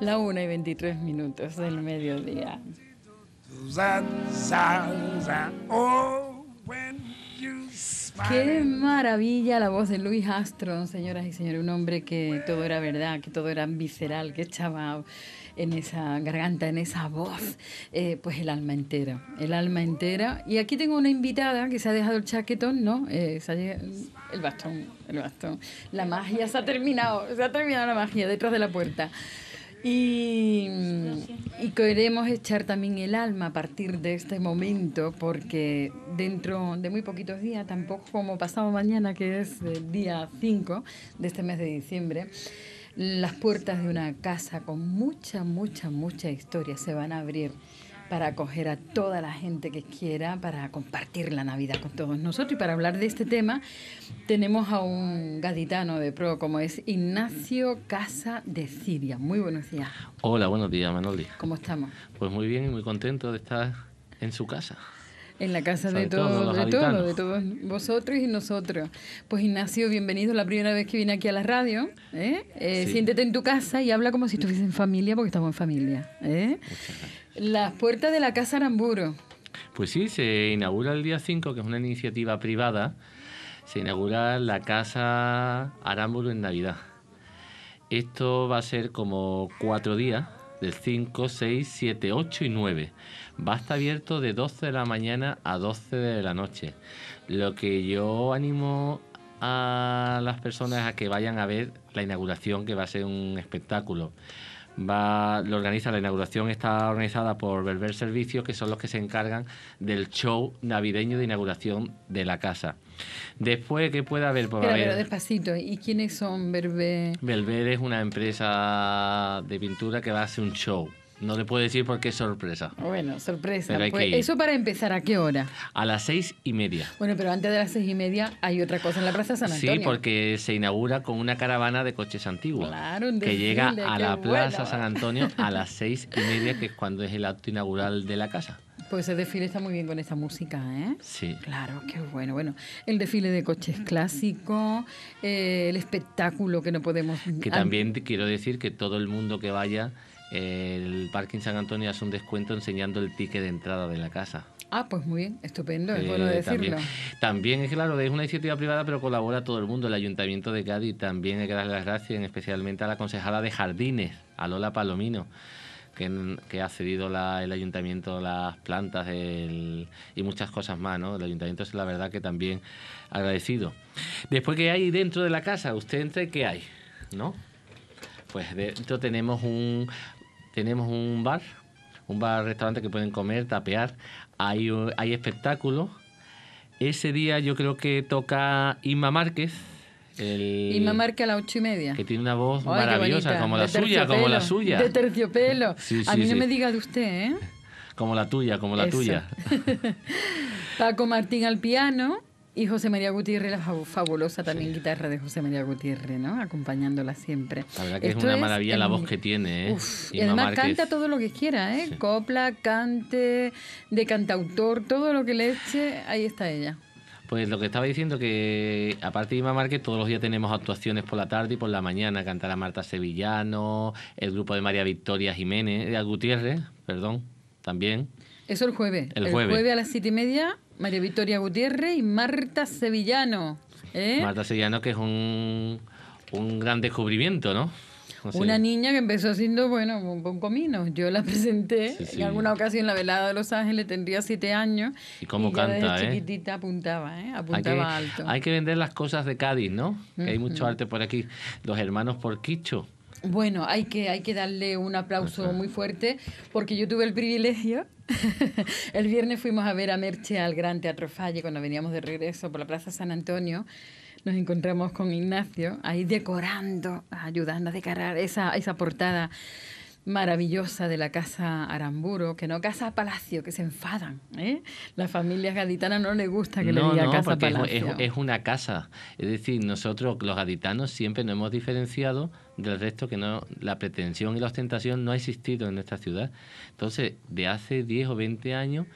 La 1 y 23 minutos del mediodía. Qué maravilla la voz de Luis Astro... señoras y señores, un hombre que todo era verdad, que todo era visceral, que echaba en esa garganta, en esa voz, eh, pues el alma entera, el alma entera. Y aquí tengo una invitada que se ha dejado el chaquetón, ¿no? Eh, el bastón, el bastón. La magia se ha terminado, se ha terminado la magia detrás de la puerta. Y, y, queremos echar también el alma a partir de este momento, porque dentro de muy poquitos días, tampoco como pasado mañana, que es el día 5 de este mes de diciembre, las puertas de una casa con mucha, mucha, mucha historia se van a abrir para acoger a toda la gente que quiera, para compartir la Navidad con todos nosotros. Y para hablar de este tema, tenemos a un gaditano de pro, como es Ignacio Casa de Siria. Muy buenos días. Hola, buenos días, Manoli. ¿Cómo estamos? Pues muy bien y muy contento de estar en su casa. En la casa de, todos, de todos, vosotros y nosotros. Pues Ignacio, bienvenido. La primera vez que viene aquí a la radio. ¿eh? Eh, siéntete en tu casa y habla como si estuviese en familia, porque estamos en familia. ¿eh? Las puertas de la Casa Aramburo. Pues sí, se inaugura el día 5, que es una iniciativa privada. Se inaugura la Casa Aramburo en Navidad. Esto va a ser como cuatro días, del 5, 6, 7, 8 y 9. Va a estar abierto de 12 de la mañana a 12 de la noche. Lo que yo animo a las personas a que vayan a ver la inauguración, que va a ser un espectáculo va, lo organiza, la inauguración está organizada por Belver Servicios, que son los que se encargan del show navideño de inauguración de la casa. Después, ¿qué puede haber? Pues, pero, pero, despacito, ¿y quiénes son Belver? Belver es una empresa de pintura que va a hacer un show. No le puedo decir porque es sorpresa. Bueno, sorpresa. Pues, ¿Eso para empezar a qué hora? A las seis y media. Bueno, pero antes de las seis y media hay otra cosa en la Plaza San Antonio. Sí, porque se inaugura con una caravana de coches antiguos. Claro, un Que llega a la Plaza San Antonio a las seis y media, que es cuando es el acto inaugural de la casa. Pues el desfile está muy bien con esa música, ¿eh? Sí. Claro, qué bueno. Bueno, el desfile de coches clásico, eh, el espectáculo que no podemos... Que también quiero decir que todo el mundo que vaya el parking San Antonio hace un descuento enseñando el pique de entrada de la casa. Ah, pues muy bien, estupendo, es bueno eh, decirlo. También, es claro, es una iniciativa privada, pero colabora todo el mundo, el Ayuntamiento de Cádiz también hay que darle las gracias, especialmente a la concejala de Jardines, a Lola Palomino, que, ha cedido el Ayuntamiento las plantas y muchas cosas más, ¿no? El Ayuntamiento es la verdad que también agradecido. Después, que hay dentro de la casa? ¿Usted entre qué hay? ¿No? Pues dentro tenemos un tenemos un bar, un bar-restaurante que pueden comer, tapear, hay, hay espectáculos. Ese día yo creo que toca Inma Márquez. El, Inma Márquez a las ocho y media. Que tiene una voz maravillosa, como la suya, como la suya. De terciopelo. a mí no me diga de usted, ¿eh? Como la tuya, como la tuya. Paco Martín al piano. Y José María Gutiérrez, la fabulosa también guitarra de José María Gutiérrez, ¿no? Acompañándola siempre. La verdad que es una maravilla la voz que tiene, ¿eh? y además canta todo lo que quiera, ¿eh? Copla, cante, de cantautor, todo lo que le eche, ahí está ella. Pues lo que estaba diciendo que aparte de Ima Márquez todos los días tenemos actuaciones por la tarde y por la mañana, cantará Marta Sevillano, el grupo de María Victoria Jiménez, de eh, Gutiérrez, perdón, también. Eso el jueves. El, el jueves. a las siete y media, María Victoria Gutiérrez y Marta Sevillano. ¿eh? Marta Sevillano, que es un, gran descubrimiento, ¿no? Una niña que empezó haciendo, bueno, un con comino. Yo la presenté en alguna ocasión en la velada de Los Ángeles, tendría siete años. Y cómo y canta, desde ¿eh? chiquitita apuntaba, ¿eh? Apuntaba alto. Hay que vender las cosas de Cádiz, ¿no? que hay mucho arte por aquí. Los hermanos por quicho Bueno, hay que, darle un aplauso muy fuerte porque yo tuve el privilegio. el viernes fuimos a ver a Merche al Gran Teatro Falle cuando veníamos de regreso por la Plaza San Antonio. Nos encontramos con Ignacio ahí decorando, ayudando a decorar esa, portada maravillosa de la casa Aramburo, que no casa Palacio, que se enfadan. ¿eh? Las familias gaditanas no les gusta que le diga casa Palacio. es una casa. Es decir, nosotros los gaditanos siempre nos hemos diferenciado del resto que no la pretensión y la ostentación no ha existido en esta ciudad. Entonces, de hace 10 o 20 años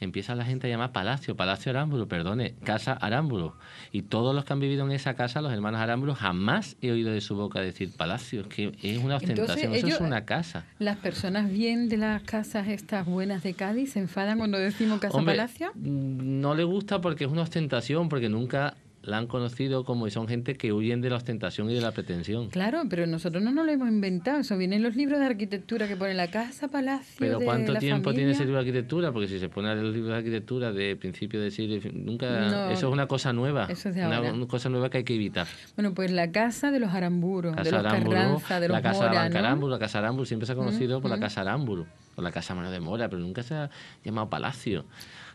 empieza la gente a llamar Palacio, Palacio Arámbulo, perdone, Casa Arámbulo. Y todos los que han vivido en esa casa, los hermanos Arámbulo, jamás he oído de su boca decir Palacio, es que es una ostentación, eso es una casa. Las personas bien de las casas estas buenas de Cádiz se enfadan cuando decimos Casa Palacio. Mm, no le gusta porque es una ostentación, porque nunca la han conocido como y son gente que huyen de la ostentación y de la pretensión. Claro, pero nosotros no nos lo hemos inventado. Eso viene en los libros de arquitectura que ponen la casa, palacio. Pero ¿cuánto tiempo tiene ese libro de arquitectura? Porque si se pone los libros de arquitectura de principio de siglo, nunca. eso es una cosa nueva. Una, cosa nueva que hay que evitar. Bueno, pues la casa de los aramburos, casa de los de los La casa Mora, de ¿no? la casa Aramburu, siempre se ha conocido mm, por la mm. casa Aramburu, o la casa Mano de Mora, pero nunca se ha llamado palacio.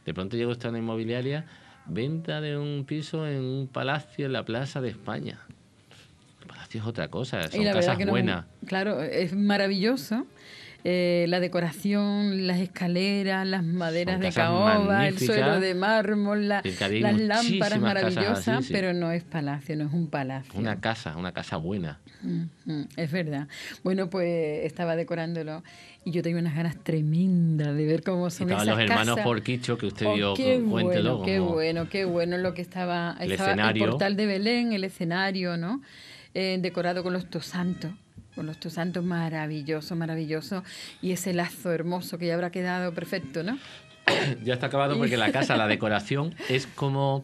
De pronto llegó esta una inmobiliaria Venta de un piso en un palacio en la Plaza de España. El palacio es otra cosa, son casas buenas. claro, es maravilloso. Eh, la decoración, las escaleras, las maderas de caoba, el suelo de mármol, las lámparas maravillosas, pero no es palacio, no es un palacio. Una casa, una casa buena. Es verdad. Bueno, pues estaba decorándolo y yo tenía unas ganas tremendas de ver cómo son esas los hermanos que usted oh, vio. qué bueno, qué bueno, qué bueno lo que estaba, el, estaba el portal de Belén, el escenario, ¿no? Eh, decorado con los dos santos con nuestro santos maravilloso, maravilloso, y ese lazo hermoso que ya habrá quedado perfecto, ¿no? ya está acabado porque la casa, la decoración, es como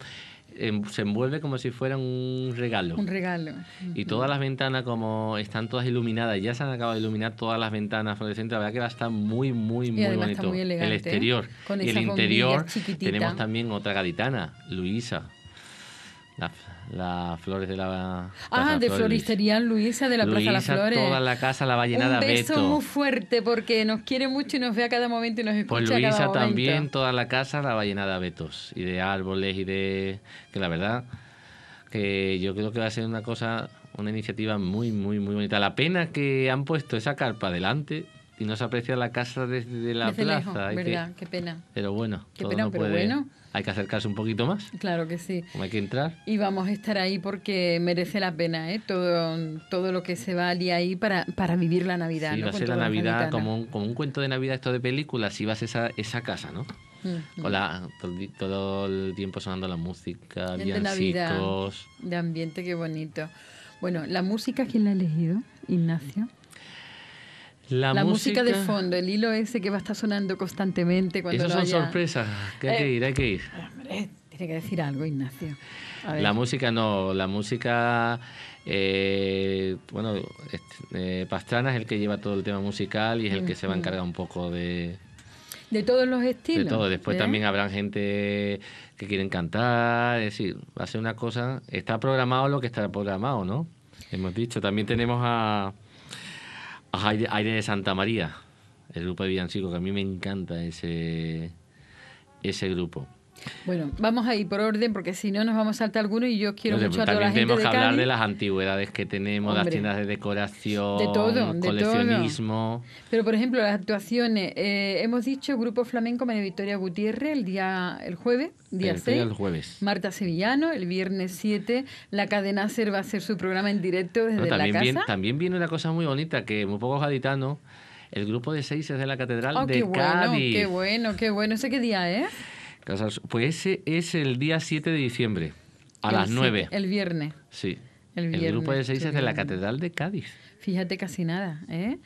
em, se envuelve como si fuera un regalo. Un regalo. Y todas las ventanas, como están todas iluminadas, ya se han acabado de iluminar todas las ventanas fluorescentes, la verdad que va a estar muy, muy, muy bonito. el ¿eh? exterior. Con y el interior tenemos también otra gaditana, Luisa. Las flores de la. ah, de Floristería Luisa de la Plaza Las Flores. Toda la casa la de abetos. Un beso muy fuerte porque nos quiere mucho y nos ve a cada momento y nos escucha. Pues Luisa también, toda la casa la vallenada de Betos y de árboles y de. que la verdad, que yo creo que va a ser una cosa, una iniciativa muy, muy, muy bonita. La pena que han puesto esa carpa adelante y no se aprecia la casa desde la plaza. Lejos, verdad, qué pena. Pero bueno, qué todo pena, no puede... bueno hay que acercarse un poquito más. Claro que sí. hay que entrar. Y vamos a estar ahí porque merece la pena, ¿eh? Todo, todo lo que se vale ahí para, vivir la Navidad. Sí, ¿no? va a ser la Navidad como un, como un cuento de Navidad, esto de películas, si vas a esa, esa casa, ¿no? Hola, mm, mm. todo, el tiempo sonando la música, villancicos. De ambiente, qué bonito. Bueno, la música, ¿quién la ha elegido? Ignacio. La, música... de fondo, el hilo ese que va a estar sonando constantemente cuando Esas son sorpresas, hay que eh, ir, hay que ir. tiene que decir algo, Ignacio. La música no, la música... Eh, bueno, eh, Pastrana es el que lleva todo el tema musical y es el que se va a encargar un poco de... De todos los estilos. De todo. Después también habrá gente que quiere cantar, es decir, va a ser una cosa... Está programado lo que está programado, ¿no? Hemos dicho, también tenemos a aire, de Santa María, el grupo de Villancico, que a mí me encanta ese, ese grupo. Bueno, vamos a ir por orden porque si no nos vamos a saltar alguno y yo quiero mucho a toda tenemos que hablar de las antigüedades que tenemos, las tiendas de decoración, de todo, coleccionismo. De todo. Pero por ejemplo, las actuaciones, eh, hemos dicho Grupo Flamenco María Victoria Gutiérrez el día el jueves, día el 6. jueves. Marta Sevillano el viernes 7, la cadena Ser va a hacer su programa en directo desde también la casa. también viene una cosa muy bonita que muy pocos gaditanos el grupo de seis es de la Catedral oh, de qué Cádiz. Bueno, qué bueno, qué bueno. ¿Ese qué día es? Pues ese es el día 7 de diciembre, a las 9. el viernes. Sí. El, grupo de seis es de la Catedral de Cádiz. Fíjate, casi nada, ¿eh?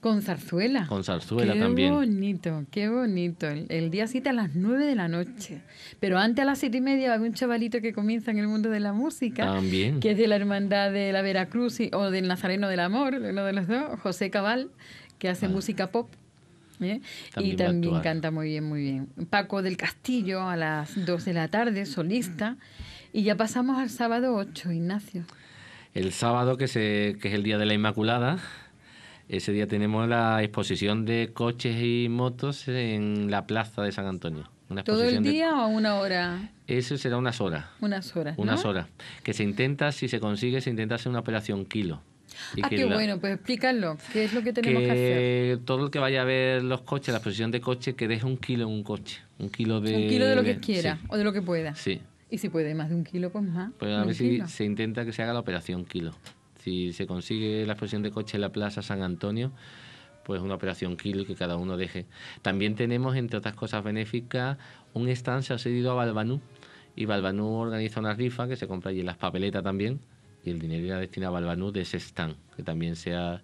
Con zarzuela. Con zarzuela también. Qué bonito, qué bonito. El, día 7 a las 9 de la noche. Pero antes a las 7 y media va un chavalito que comienza en el mundo de la música. También. Que es de la Hermandad de la Veracruz y, o del Nazareno del Amor, uno de los dos, José Cabal, que hace ah. música pop. ¿eh? y también canta muy bien, muy bien. Paco del Castillo a las 2 de la tarde, solista. Y ya pasamos al sábado 8, Ignacio. El sábado, que, es el Día de la Inmaculada, ese día tenemos la exposición de coches y motos en la Plaza de San Antonio. ¿Todo el día o una hora? Eso será unas horas. Unas horas. Unas horas. Que se intenta, si se consigue, se intenta hacer una operación kilo ah, qué bueno, pues explícalo. ¿Qué es lo que tenemos que, que, hacer? Todo el que vaya a ver los coches, la exposición de coches, que deje un kilo en un coche. Un kilo de. Un kilo de lo que quiera o de lo que pueda. Sí. Y si puede más de un kilo, pues más. Pues a ver si se intenta que se haga la operación kilo. Si se consigue la exposición de coches en la Plaza San Antonio, pues una operación kilo que cada uno deje. También tenemos, entre otras cosas benéficas, un stand se ha cedido a Balbanú. Y Balbanú organiza una rifa que se compra allí en las papeletas también y el dinero ya destinado a Balbanú de ese stand, que también se ha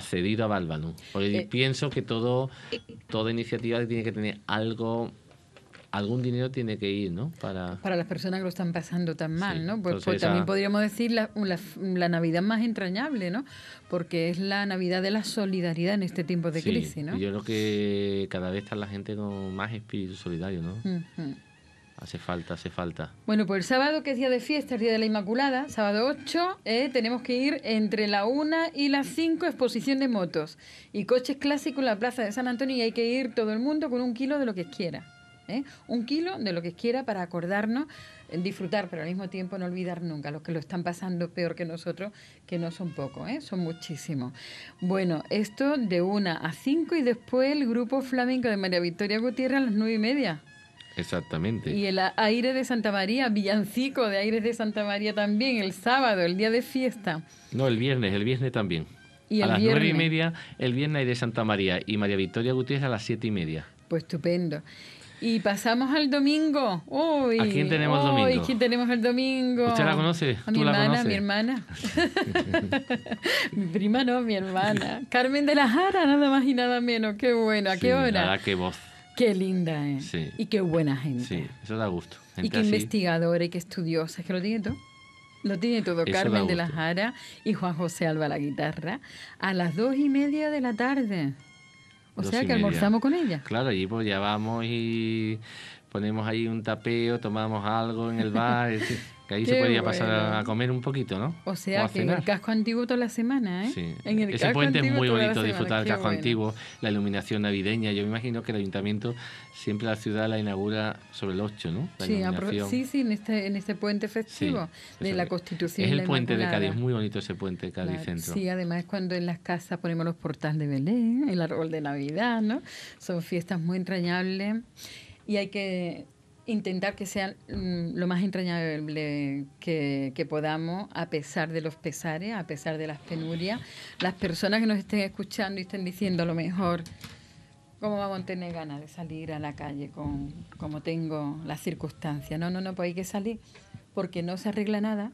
cedido a Balbanú. Porque eh, pienso que todo, eh, toda iniciativa tiene que tener algo algún dinero tiene que ir, ¿no? Para, para las personas que lo están pasando tan mal, ¿no? Pues, pues también podríamos decir la, la, Navidad más entrañable, ¿no? Porque es la Navidad de la solidaridad en este tiempo de crisis, ¿no? Yo creo que cada vez está la gente con más espíritu solidario, ¿no? Hace falta, hace falta. Bueno, pues el sábado, que es día de fiesta, es día de la Inmaculada, sábado 8, eh, tenemos que ir entre la 1 y las 5, exposición de motos y coches clásicos en la plaza de San Antonio, y hay que ir todo el mundo con un kilo de lo que quiera. ¿eh? Un kilo de lo que quiera para acordarnos, disfrutar, pero al mismo tiempo no olvidar nunca los que lo están pasando peor que nosotros, que no son pocos, ¿eh? son muchísimos. Bueno, esto de 1 a 5 y después el grupo flamenco de María Victoria Gutiérrez a las 9 y media. Exactamente. Y el aire de Santa María, villancico de aire de Santa María también, el sábado, el día de fiesta. No, el viernes, el viernes también. ¿Y a las nueve y media, el viernes aire de Santa María y María Victoria Gutiérrez a las siete y media. Pues estupendo. Y pasamos al domingo. Uy, ¿A quién tenemos el domingo? ¿Quién tenemos el domingo? ¿Usted la conoce? mi hermana, mi hermana. mi prima no, mi hermana. Carmen de la Jara, nada más y nada menos. Qué bueno, qué hora? qué voz. Qué linda es. ¿eh? Y qué buena gente. Sí, eso da gusto. y qué investigadora y qué estudiosa. Es que lo tiene todo. Lo tiene todo. Carmen de la Jara y Juan José Alba la guitarra. A las dos y media de la tarde. O sea que almorzamos con ella. Claro, y pues ya vamos y ponemos ahí un tapeo, tomamos algo en el bar. Que ahí se podía pasar a comer un poquito, ¿no? O sea, en el casco antiguo toda la semana, ¿eh? Sí. Ese puente es muy bonito, disfrutar el casco antiguo, la iluminación navideña. Yo me imagino que el ayuntamiento siempre la ciudad la inaugura sobre el 8, ¿no? sí, sí, en este, este puente festivo de la Constitución. Es el puente de Cádiz, muy bonito ese puente de Cádiz Centro. Sí, además cuando en las casas ponemos los portales de Belén, el árbol de Navidad, ¿no? Son fiestas muy entrañables y hay que intentar que sea mm, lo más entrañable que, podamos, a pesar de los pesares, a pesar de las penurias. Las personas que nos estén escuchando y estén diciendo a lo mejor, ¿cómo vamos a tener ganas de salir a la calle con como tengo las circunstancias? No, no, no, pues hay que salir porque no se arregla nada.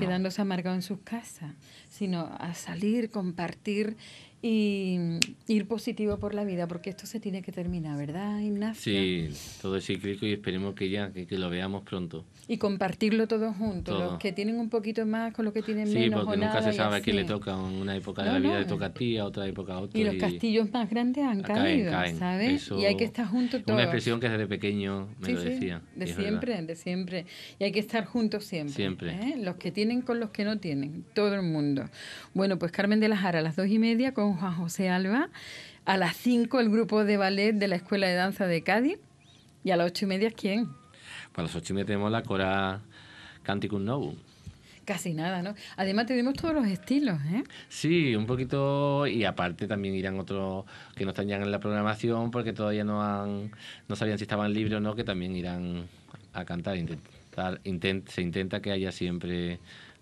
quedándose amargado en sus casas, sino a salir, compartir y mm, ir positivo por la vida, porque esto se tiene que terminar, ¿verdad, Ignacio? Sí, todo es cíclico y esperemos que ya, que, lo veamos pronto. Y compartirlo todo junto, los que tienen un poquito más con los que tienen menos. Sí, porque nunca se sabe a quién le toca, en una época de la vida le toca a ti, a otra época a otro. Y, los castillos más grandes han caído, ¿sabes? y hay que estar juntos todos. Una expresión que desde pequeño me lo decía. de siempre, de siempre. Y hay que estar juntos siempre. Siempre. ¿eh? Los que tienen con los que no tienen, todo el mundo. Bueno, pues Carmen de la Jara, a las dos y media con Juan José Alba. A las 5 el grupo de ballet de la Escuela de Danza de Cádiz. ¿Y a las ocho y media quién? Pues a las 8 y media tenemos la Cora Canticum Novum. Casi nada, ¿no? Además tenemos todos los estilos, ¿eh? Sí, un poquito y aparte también irán otros que no están ya en la programación porque todavía no han no sabían si estaban libres o no, que también irán a cantar, se intenta que haya siempre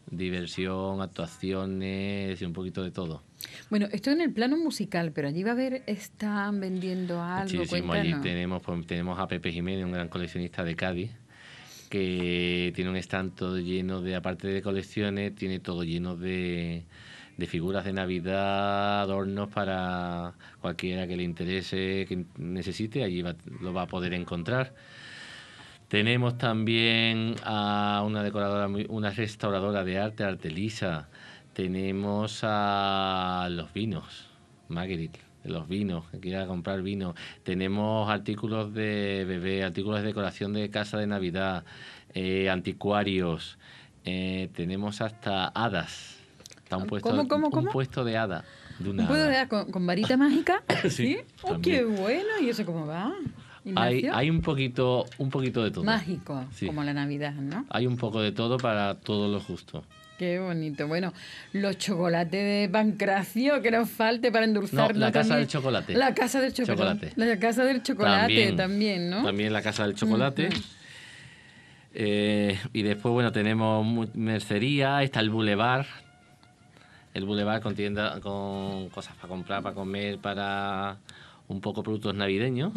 diversión, actuaciones y un poquito de todo. Bueno, esto en el plano musical, pero allí va a haber, están vendiendo algo. Sí, allí tenemos, pues, tenemos a Pepe Jiménez, un gran coleccionista de Cádiz, que tiene un stand todo lleno de, aparte de colecciones, tiene todo lleno de, de figuras de Navidad, adornos para cualquiera que le interese, que necesite, allí lo va a poder encontrar. Tenemos también a una decoradora, una restauradora de arte, Artelisa tenemos a los vinos, Magritte los vinos, que quiera comprar vino. Tenemos artículos de bebé, artículos de decoración de casa de Navidad, eh, anticuarios. Eh, tenemos hasta hadas. Está puesto, ¿Cómo, cómo, Un puesto de hada. ¿Un puesto de hada con, varita mágica? sí. Oh, ¡Qué bueno! ¿Y eso cómo va? Hay, un poquito un poquito de todo. Mágico, como la Navidad, ¿no? Hay un poco de todo para todo lo justo. Qué bonito. Bueno, los chocolates de Pancracio, que nos falte para endulzar la casa del chocolate. La casa del chocolate. La casa del chocolate también, ¿no? También la casa del chocolate. Eh, y después, bueno, tenemos mercería, está el bulevar. El boulevard con, con cosas para comprar, para comer, para un poco productos navideños.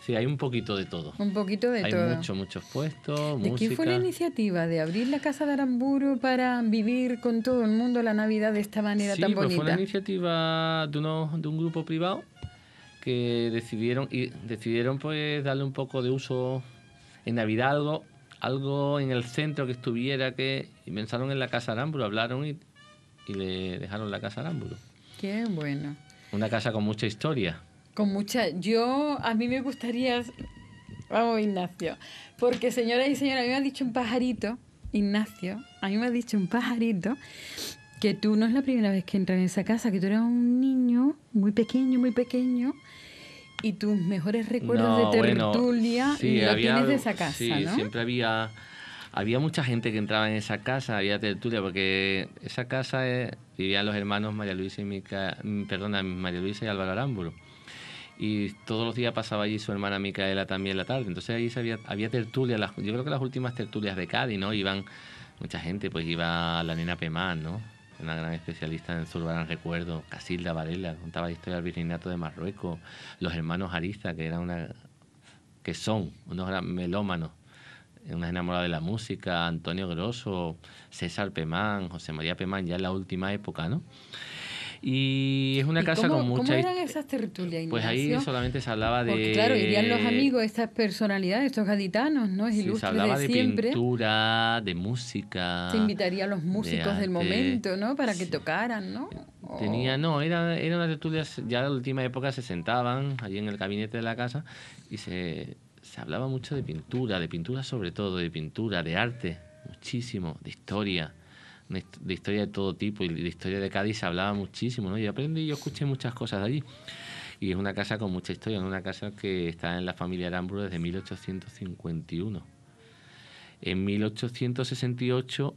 Sí, hay un poquito de todo. Un poquito de todo. Hay muchos, muchos puestos. ¿De quién fue la iniciativa de abrir la casa de Aramburu para vivir con todo el mundo la Navidad de esta manera tan bonita? Pues, fue una iniciativa de, de un grupo privado que decidieron, y decidieron pues darle un poco de uso en Navidad, algo, algo en el centro que estuviera, que y pensaron en la casa Aramburu, hablaron y, y le dejaron la casa Aramburu. Qué bueno. Una casa con mucha historia. Con mucha... Yo, a mí me gustaría... Vamos, Ignacio. Porque, señora y señores, a mí me ha dicho un pajarito, Ignacio, a mí me ha dicho un pajarito que tú no es la primera vez que entras en esa casa, que tú eras un niño muy pequeño, muy pequeño, y tus mejores recuerdos de tertulia de esa casa, sí, siempre había... Había mucha gente que entraba en esa casa, había tertulia, porque esa casa vivían los hermanos María Luisa y Mica, perdona, María Luisa y Álvaro Arámbulo y todos los días pasaba allí su hermana Micaela también la tarde. Entonces ahí había, había tertulias, yo creo que las últimas tertulias de Cádiz, ¿no? Iban mucha gente, pues iba la nena Pemán, ¿no? Una gran especialista en Zurbarán, recuerdo, Casilda Varela, contaba la historia del virreinato de Marruecos, los hermanos Ariza, que eran una que son unos gran melómanos, unas enamoradas de la música, Antonio Grosso, César Pemán, José María Pemán, ya en la última época, ¿no? Y es una casa con mucha... ¿Cómo eran esas tertulias? Pues ahí solamente se hablaba de... claro, irían los amigos, estas personalidades, estos gaditanos, ¿no? Es sí, se hablaba de, pintura, de música... Se invitaría a los músicos del momento, ¿no? Para que tocaran, ¿no? Tenía, no, era, era una tertulia, ya en la última época se sentaban allí en el gabinete de la casa y se, se hablaba mucho de pintura, de pintura sobre todo, de pintura, de arte, muchísimo, de historia de historia de todo tipo y de historia de Cádiz se hablaba muchísimo, ¿no? Yo aprendí, yo escuché muchas cosas allí. Y es una casa con mucha historia, es una casa que está en la familia Aramburu desde 1851. En 1868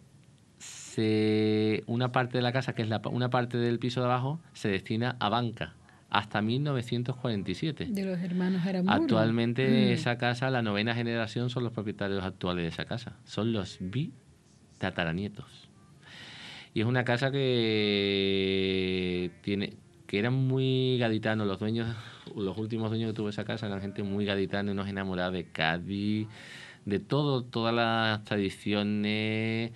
se, una parte de la casa, que es la, una parte del piso de abajo, se destina a banca hasta 1947. De los hermanos Aramburu. Actualmente mm. esa casa, la novena generación son los propietarios actuales de esa casa. Son los tataranietos y es una casa que tiene que eran muy gaditanos los dueños, los últimos dueños que tuvo esa casa eran gente muy gaditana, nos enamoraba de Cádiz, de todo, todas las tradiciones,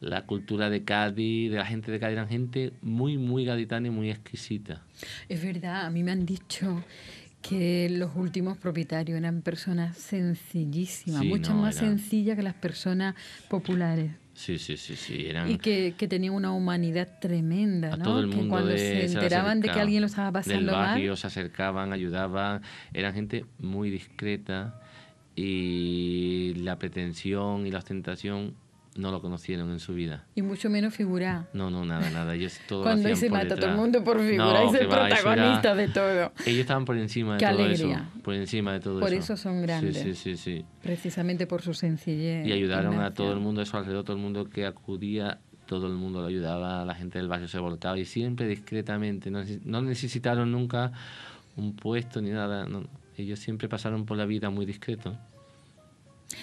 la cultura de Cádiz, de la gente de Cádiz, eran gente muy, muy gaditana y muy exquisita. Es verdad, a mí me han dicho que los últimos propietarios eran personas sencillísimas, mucho más sencillas que las personas populares. Sí, sí, sí, sí. Eran... Y que, que tenían una humanidad tremenda, ¿no? que cuando se enteraban de que alguien lo estaba pasando barrio, mal. se acercaban, ayudaban. Eran gente muy discreta y la pretensión y la ostentación no lo conocieron en su vida. Y mucho menos figura. No, no, nada, nada. Ellos Cuando se mata todo el mundo por figura, es el protagonista de todo. Ellos estaban por encima de todo eso. Por encima de todo eso. son grandes. Sí, sí, sí, Precisamente por su sencillez. Y ayudaron a todo el mundo, eso alrededor, todo el mundo que acudía, todo el mundo lo ayudaba, la gente del barrio se voltaba, y siempre discretamente. No, necesitaron nunca un puesto ni nada. Ellos siempre pasaron por la vida muy discreto.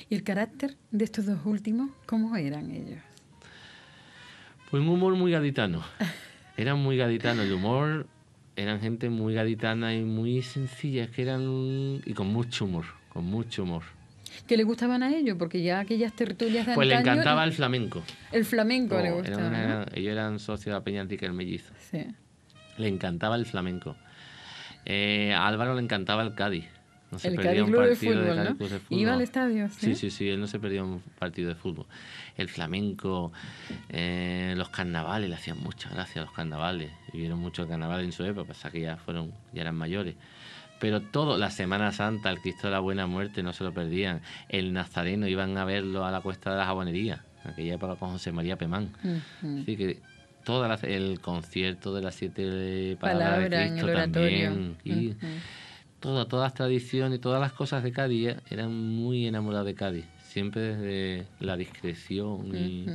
¿Y el carácter de estos dos últimos, cómo eran ellos? Pues un humor muy gaditano. Eran muy gaditanos. El humor eran gente muy gaditana y muy sencilla, que eran y con mucho humor, con mucho humor. ¿Qué le gustaban a ellos? Porque ya aquellas tertulias de Pues le encantaba el flamenco. El flamenco le oh, gustaba. Ellos eran socios de Peña Antica el Mellizo. Sí. Le encantaba el flamenco. Eh, a Álvaro le encantaba el Cádiz. No se el perdía un partido de, fútbol, ¿no? Iba al estadio. ¿sí? ¿sí? sí, él no se perdía un partido de fútbol. El flamenco, eh, los carnavales, le hacían mucha gracia los carnavales. Vivieron muchos carnaval en su época, pasa que ya fueron, ya eran mayores. Pero todo, la Semana Santa, el Cristo de la Buena Muerte, no se lo perdían. El Nazareno iban a verlo a la cuesta de la jabonería, aquella época con José María Pemán. Así que todo el concierto de las siete palabras de Cristo también todas las tradiciones, todas las cosas de Cádiz, ¿eh? eran muy enamoradas de Cádiz, siempre desde la discreción y...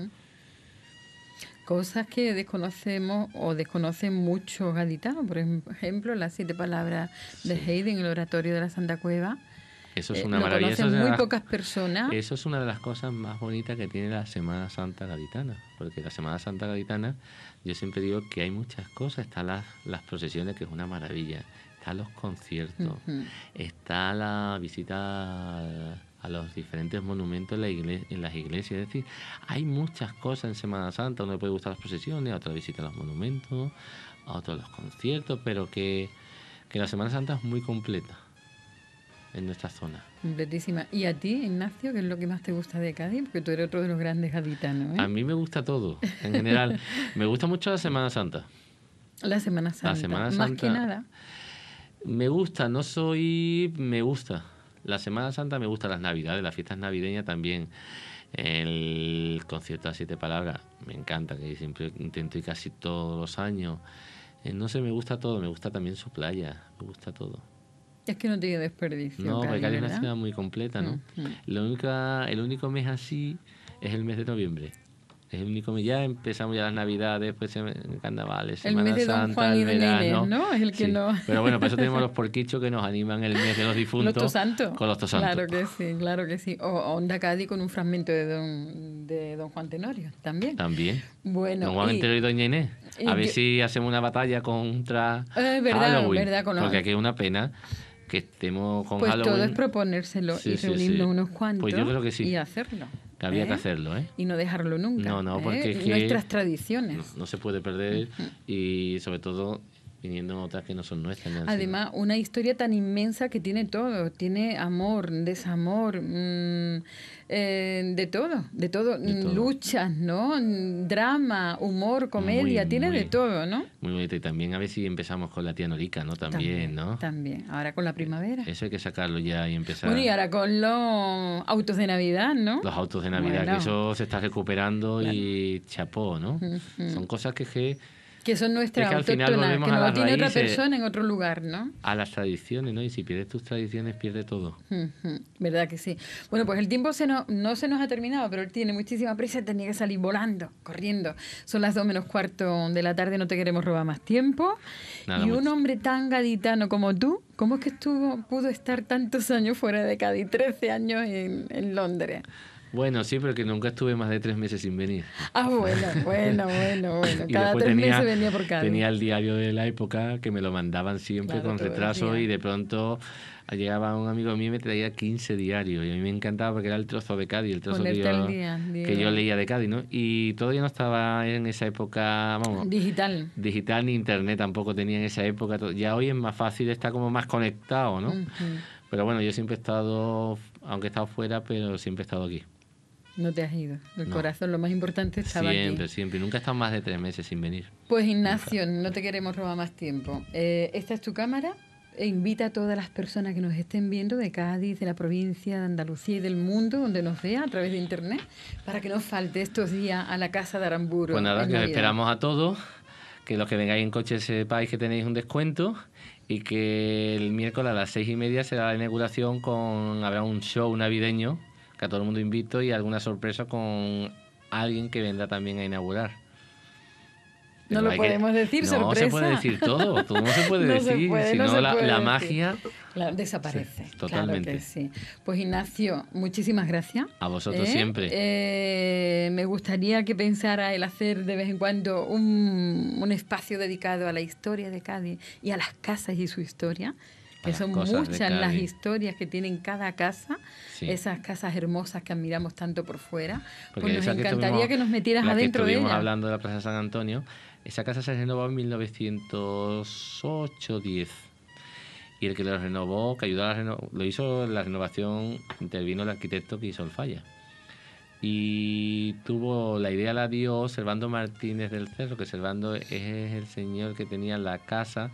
Cosas que desconocemos o desconocen muchos gaditanos, em-, por ejemplo, las siete palabras de Heide en el oratorio de la Santa Cueva. Eso es eh, una maravilla. Eso es muy pocas personas. Eso es una de las cosas más bonitas que tiene la Semana Santa Gaditana. Porque la Semana Santa Gaditana, yo siempre digo que hay muchas cosas. Están las, las procesiones, que es una maravilla a los conciertos, está la visita a, los diferentes monumentos en, las iglesias. Es decir, hay muchas cosas en Semana Santa. uno puede gustar las procesiones, otra visita a los monumentos, a otros los conciertos, pero que, que la Semana Santa es muy completa en nuestra zona. Completísima. ¿Y a ti, Ignacio, qué es lo que más te gusta de Cádiz? Porque tú eres otro de los grandes gaditanos. ¿eh? A mí me gusta todo, en general. me gusta mucho la Semana Santa. La Semana Santa. La Semana Santa. Más que nada. Me gusta, no soy, me gusta. La Semana Santa me gusta las Navidades, las fiestas navideñas también. El concierto a siete palabras me encanta, que siempre intento ir casi todos los años. Eh, no sé, me gusta todo, me gusta también su playa, me gusta todo. Es que no tiene desperdicio. No, porque es una ciudad muy completa, ¿no? Lo única, el único mes así es el mes de noviembre es el único mes ya empezamos ya las navidades pues carnavales el Semana mes de Santa Don Juan y de verano Nene, no es el que no pero bueno por eso tenemos los porquichos que nos animan el mes de los difuntos los santo. con los tosantos claro que sí claro que sí o onda Cádiz con un fragmento de don de don Juan Tenorio también también bueno Juan y, doña Inés a ver si hacemos una batalla contra es eh, verdad Halloween, verdad con porque aquí es una pena que estemos con pues todo es proponérselo y reunirnos unos cuantos pues y hacerlo que había que ¿Eh? hacerlo. ¿eh? Y no dejarlo nunca. No, no, ¿eh? porque es que Nuestras tradiciones. no, se puede perder y sobre todo viniendo otras que no son nuestras. Además, una historia tan inmensa que tiene todo, tiene amor, desamor, mm, eh, de, todo, de todo, luchas, ¿no? Drama, humor, comedia, tiene de todo, ¿no? Muy bonito. Y también a ver si empezamos con la tía Norica, ¿no? También, ¿no? También, ahora con la eh, primavera. Eso hay que sacarlo ya y empezar. Bueno, y ahora con los autos de Navidad, ¿no? Los autos de Navidad, que eso se está recuperando y chapó, ¿no? Son cosas que que son nuestras es que no tiene otra persona en otro lugar, ¿no? A las tradiciones, ¿no? Y si pierdes tus tradiciones, pierdes todo. ¿Verdad que sí? Bueno, pues el tiempo se no, se nos ha terminado, pero él tiene muchísima prisa, tenía que salir volando, corriendo. Son las dos menos cuarto de la tarde, no te queremos robar más tiempo. y un hombre tan gaditano como tú, ¿cómo es que estuvo, pudo estar tantos años fuera de Cádiz? 13 años en, en Londres. Bueno, sí, pero que nunca estuve más de tres meses sin venir. Ah, bueno, bueno, bueno, bueno. Cada tres meses venía por cada. Tenía el diario de la época que me lo mandaban siempre con retraso y de pronto llegaba un amigo mío y me traía 15 diarios y a mí me encantaba porque era el trozo de Cádiz, el trozo que yo, que yo, leía de Cádiz, ¿no? Y todavía no estaba en esa época, vamos... Digital. Digital ni internet tampoco tenía en esa época. Ya hoy es más fácil, está como más conectado, ¿no? Pero bueno, yo siempre he estado, aunque he estado fuera, pero siempre he estado aquí. No te has ido. El corazón, lo más importante, estaba Siempre, aquí. siempre. Nunca he estado más de tres meses sin venir. Pues Ignacio, no te queremos robar más tiempo. Eh, esta es tu cámara. E invita a todas las personas que nos estén viendo de Cádiz, de la provincia de Andalucía y del mundo, donde nos vea a través de internet, para que no falte estos días a la casa de Aramburo. Pues nada, que esperamos a todos, que los que vengáis en coche sepáis que tenéis un descuento y que el miércoles a las seis y media será la inauguración con habrá un show navideño que a todo el mundo invito y alguna sorpresa con alguien que vendrá también a inaugurar. no lo podemos decir, sorpresa. No se puede decir todo, todo no se puede decir, si no la, la, magia desaparece. totalmente. Pues Ignacio, muchísimas gracias. A vosotros ¿eh? siempre. Eh, me gustaría que pensara el hacer de vez en cuando un, un espacio dedicado a la historia de Cádiz y a las casas y su historia que son muchas las historias que tienen cada casa, esas casas hermosas que admiramos tanto por fuera. pues nos encantaría que, nos metieras adentro de ella. hablando de la Plaza San Antonio. Esa casa se renovó en 1908-10. Y el que la renovó, que ayudó a la lo hizo la renovación, intervino el arquitecto que hizo el falla. Y tuvo, la idea la dio Servando Martínez del Cerro, que Servando es el señor que tenía la casa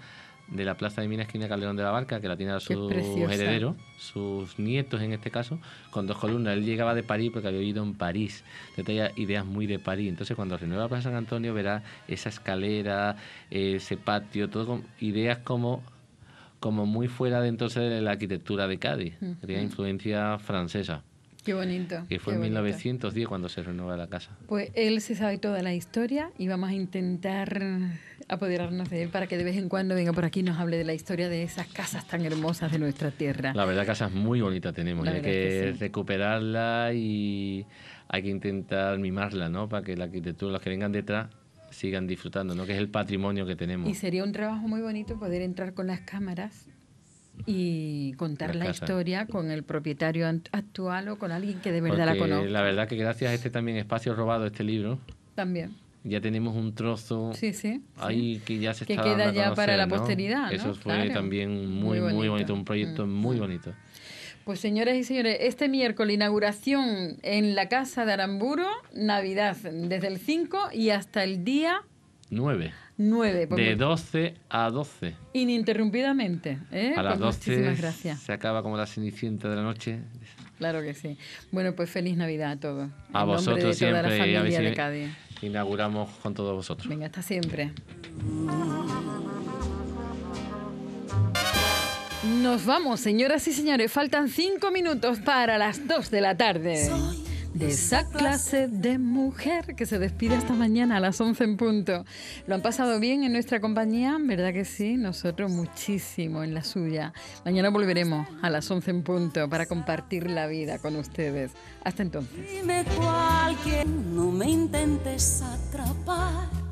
de la Plaza de Minas Calderón de la Barca, que la tiene a su heredero, sus nietos en este caso, con dos columnas. Él llegaba de París porque había vivido en París. Entonces tenía ideas muy de París. Entonces cuando renueva la Plaza San Antonio verá esa escalera, ese patio, todo con ideas como como muy fuera de entonces de la arquitectura de Cádiz, uh tenía influencia francesa. Qué bonito. Que fue en 1910 cuando se renueva la casa. Pues él se sabe toda la historia y vamos a intentar apoderarnos de él para que de vez en cuando venga por aquí y nos hable de la historia de esas casas tan hermosas de nuestra tierra. La verdad, casas muy bonita tenemos, hay que, recuperarla y hay que intentar mimarla, ¿no? Para que la arquitectura, los que vengan detrás, sigan disfrutando, ¿no? Que es el patrimonio que tenemos. Y sería un trabajo muy bonito poder entrar con las cámaras y contar la, historia con el propietario actual o con alguien que de verdad la conozca. La verdad que gracias a este también espacio robado, este libro. También ya tenemos un trozo ahí que ya se que queda ya para la posteridad. Eso fue también muy, muy bonito. un proyecto mm. muy bonito. Pues señores y señores, este miércoles inauguración en la Casa de Aramburo, Navidad, desde el 5 y hasta el día 9. 9 pues de 12 a 12. Ininterrumpidamente. ¿eh? A las 12 pues gracias. se acaba como la cenicienta de la noche. Claro que sí. Bueno, pues feliz Navidad a todos. A vosotros de toda siempre. La familia a de Cádiz inauguramos con todos vosotros. Venga, hasta siempre. Nos vamos, señoras y señores. Faltan cinco minutos para las dos de la tarde de esa clase de mujer que se despide esta mañana a las 11 en punto. Lo han pasado bien en nuestra compañía, ¿verdad que sí? Nosotros muchísimo en la suya. Mañana volveremos a las 11 en punto para compartir la vida con ustedes. Hasta entonces. no me intentes atrapar.